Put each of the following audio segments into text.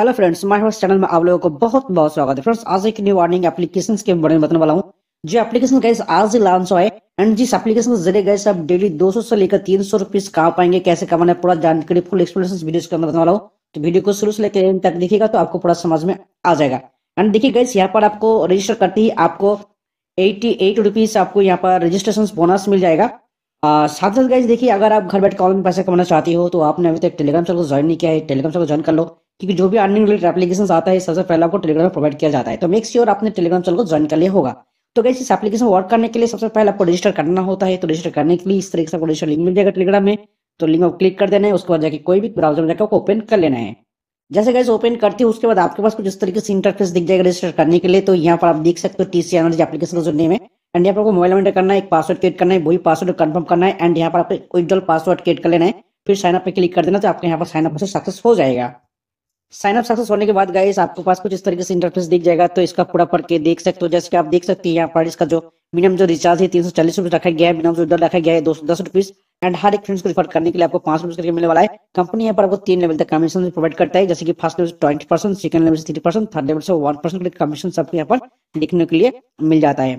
hello friends my host channel में आप लोगों को बहुत बहुत स्वागत है फ्रेंड्स आज एक न्यू अर्निंग एप्लीकेशन के बारे में बताने वाला हूँ जो एप्लीकेशन गैस आज ही लॉन्च हुआ है एंड जिस एप्लीकेशन के जरिए गैस आप डेली 200 से लेकर 300 सौ रुपीज कमा पाएंगे कैसे कमाना है पूरा जानकारी फुल एक्सप्लेन वीडियो के अंदर बताने वाला हूँ तो वीडियो को शुरू से लेकर तक देखिएगा तो आपको पूरा समझ में आ जाएगा एंड देखिए गैस यहाँ पर आपको रजिस्टर करते ही आपको एट्टी आपको यहाँ पर रजिस्ट्रेशन बोनस मिल जाएगा साथ साथ गैस देखिए अगर आप घर बैठे ऑनलाइन पैसे कमाना चाहती हो तो आपने अभी तक टेलीग्राम चैनल को ज्वाइन नहीं किया है टेलीग्राम चैनल को ज्वाइन कर लो क्योंकि जो भी अर्निंग रिलेटेड एप्लीकेशन आता है सबसे पहले आपको टेलीग्राम में प्रोवाइड किया जाता है तो मेक श्योर आपने टेलीग्राम चैनल को ज्वाइन कर लिया होगा तो कैसे इस एप्लीकेशन वर्क करने के लिए सबसे पहले आपको रजिस्टर करना होता है तो रजिस्टर करने के लिए इस तरीके से आपको रजिस्टर लिंक मिल जाएगा टेलीग्राम में तो लिंक आप क्लिक कर देना है उसके बाद जाके कोई भी ब्राउजर में जाकर आपको ओपन कर लेना है जैसे कैसे ओपन करती है उसके बाद आपके पास कुछ इस तरीके से इंटरफेस दिख जाएगा रजिस्टर करने के लिए तो यहाँ पर आप देख सकते हो सी एनर्जी एप्लीकेशन का जुड़ने में एंड यहाँ पर आपको मोबाइल नंबर करना है एक पासवर्ड क्रिएट करना है वही पासवर्ड कन्फर्म करना है एंड यहाँ पर आपको विद्रॉल पासवर्ड क्रिएट कर लेना है फिर साइन अप पे क्लिक कर देना तो आपके यहाँ पर साइन अप सक्सेस हो जाएगा साइन अप सक्सेस होने के बाद गाइस आपके पास कुछ इस तरीके से इंटरफेस दिख जाएगा तो इसका पूरा पढ़ के देख सकते हो जैसे कि आप देख सकते हैं यहाँ पर इसका जो मिनिमम जो रिचार्ज है तीन सौ चालीस रुपए रखा गया है मिनिमम जो उधर रखा गया है दो सौ दस रुपीज एंड हर एक फ्रेंड्स को रिफर करने के लिए आपको पांच रुपए करके मिलने वाला है कंपनी यहाँ पर आपको तीन लेवल तक कमीशन प्रोवाइड करता है जैसे कि first level twenty percent second level से थ्री परसेंट थर्ड लेवल से वन परसेंट कमीशन सबको यहाँ पर लिखने के लिए मिल जाता है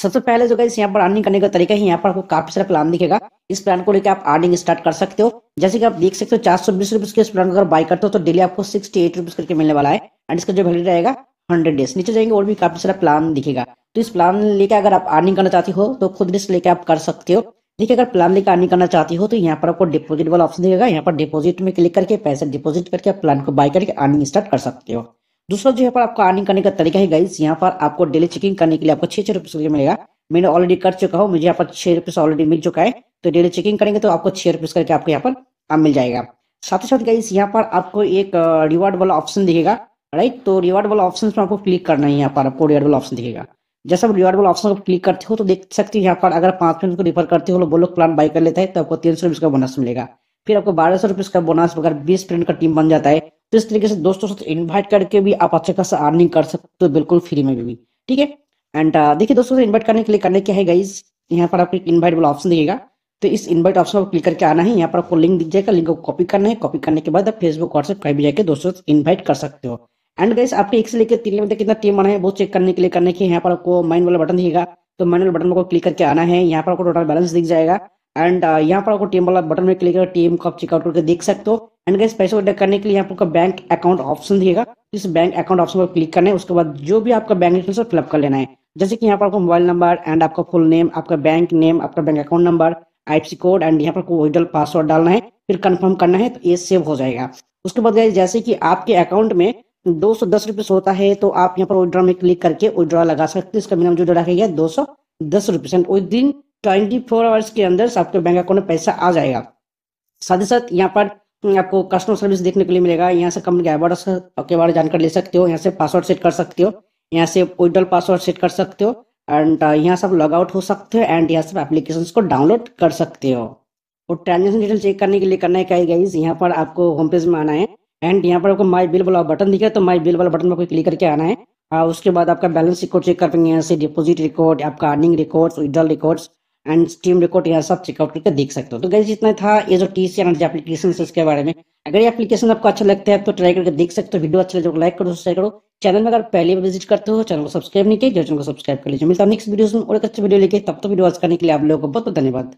सबसे पहले जो तो गाइस यहाँ पर अर्निंग करने का तरीका है यहाँ पर आपको काफी सारा प्लान दिखेगा इस प्लान को लेकर आप अर्निंग स्टार्ट कर सकते हो जैसे कि आप देख सकते हो चार सौ बीस रुपीज के इस प्लान को अगर बाय करते हो तो डेली आपको सिक्सटी एट रुपीज करके मिलने वाला है एंड इसका जो वैल्यू रहेगा हंड्रेड डेज नीचे जाएंगे और भी काफी सारा प्लान दिखेगा तो इस प्लान लेकर अगर आप अर्निंग करना चाहती हो तो खुद रिस्क लेकर आप कर सकते हो देखिए अगर प्लान लेकर अर्निंग करना चाहती हो तो यहाँ पर आपको डिपोजिट वाला ऑप्शन दिखेगा यहाँ पर डिपोजिट में क्लिक करके पैसे डिपोजिट करके आप प्लान को बाय करके अर्निंग स्टार्ट कर सकते हो दूसरा जो है पर आपको अर्निंग करने का तरीका है गाइस यहाँ पर आपको डेली चेकिंग करने के लिए आपको छह छह रुपये मिलेगा मैंने ऑलरेडी कर चुका हूँ मुझे यहाँ पर छह रुपये ऑलरेडी मिल चुका है तो डेली चेकिंग करेंगे तो आपको छह रुपये करके आपको यहाँ पर काम मिल जाएगा साथ ही साथ गाइस यहाँ पर आपको एक रिवार्ड वाला ऑप्शन दिखेगा राइट तो रिवार्ड वाला ऑप्शन पर आपको क्लिक करना है यहाँ पर आपको रिवार्ड वाला ऑप्शन दिखेगा जैसे आप रिवार्ड वाला ऑप्शन को क्लिक करते हो तो देख सकते हो यहाँ पर अगर पांच मिनट को रिफर करते हो वो लोग प्लान बाई कर लेते हैं तो आपको तीन सौ रुपए का बोनस मिलेगा फिर आपको बारह सौ रुपए का बोनस अगर बीस फ्रेंड का टीम बन जाता है तो इस तरीके से दोस्तों साथ इन्वाइट करके भी आप अच्छा खासा अर्निंग कर सकते हो तो बिल्कुल फ्री में भी ठीक है एंड uh, देखिए दोस्तों से इन्वाइट करने के लिए करने क्या है गाइज यहाँ पर आपको एक इन्वाइट वाला ऑप्शन दिखेगा तो इस इन्वाइट ऑप्शन पर क्लिक करके आना है यहाँ पर आपको लिंक दिख जाएगा लिंक को कॉपी करना है कॉपी करने के बाद आप फेसबुक व्हाट्सएप कहीं भी जाकर दोस्तों इन्वाइट कर सकते हो एंड गाइस आपके एक से लेकर तीन लेवल कितना टीम आना है वो चेक करने के लिए करने के यहाँ पर आपको माइन वाला बटन दिखेगा तो माइन वाला बटन को क्लिक करके आना है यहाँ पर आपको टोटल बैलेंस दिख जाएगा एंड uh, यहाँ पर आपको टीम वाला बटन में क्लिक कर टीम को आप चेकआउट करके देख सकते हो एंड गैस पैसे विड्रॉ करने के लिए आप लोग बैंक अकाउंट ऑप्शन दिएगा इस बैंक अकाउंट ऑप्शन पर क्लिक करना है उसके बाद जो भी आपका बैंक डिटेल्स है फिलअप कर लेना है जैसे कि यहाँ पर आपका मोबाइल नंबर एंड आपका फुल नेम आपका बैंक नेम आपका bank account number IFSC code and यहाँ पर विड्रॉल पासवर्ड डालना है फिर कंफर्म करना है तो ये सेव हो जाएगा उसके बाद जैसे कि आपके अकाउंट में दो सौ दस होता है तो आप यहाँ पर विड्रॉ में क्लिक करके विड्रॉ लगा सकते हैं इसका मिनिमम जो रखा गया दो सौ दस rupees and within twenty four hours के अंदर आपके बैंक अकाउंट में पैसा आ जाएगा साथ ही साथ यहाँ पर हम्म, आपको कस्टमर सर्विस देखने के लिए मिलेगा यहाँ से कंपनी के एबार्डस के बारे में जानकारी ले सकते हो यहाँ से पासवर्ड सेट कर सकते हो यहाँ से विड्रॉल पासवर्ड सेट कर सकते हो एंड uh, यहाँ से आप लॉग आउट हो सकते हो एंड यहाँ से एप्लीकेशन को डाउनलोड कर सकते हो और ट्रांजेक्शन डिटेल चेक करने के लिए करना है क्या है यहाँ पर आपको होम पेज में आना है एंड यहाँ पर आपको माई बिल वाला बटन दिखे तो माई बिल वाला बटन पर क्लिक करके आना है हाँ, उसके बाद आपका बैलेंस रिकॉर्ड चेक कर पाएंगे यहाँ से डिपोजिट रिकॉर्ड आपका earning records withdrawal records and steam record यहाँ सब चेकआउट करके देख सकते हो तो गैस जितना था ये जो टी सी एनर्जी एप्लीकेशन है इसके बारे में अगर ये एप्लीकेशन आपको अच्छा लगता है तो ट्राई करके देख सकते हो वीडियो अच्छा लगे लाइक तो करो शेयर करो चैनल में अगर पहले भी विजिट करते हो चैनल को सब्सक्राइब नहीं किया चैनल को सब्सक्राइब कर लीजिए मिलता है नेक्स्ट वीडियो में और एक अच्छी वीडियो लेके तब तो वीडियो वॉच करने के लिए आप लोगों को बहुत बहुत धन्यवाद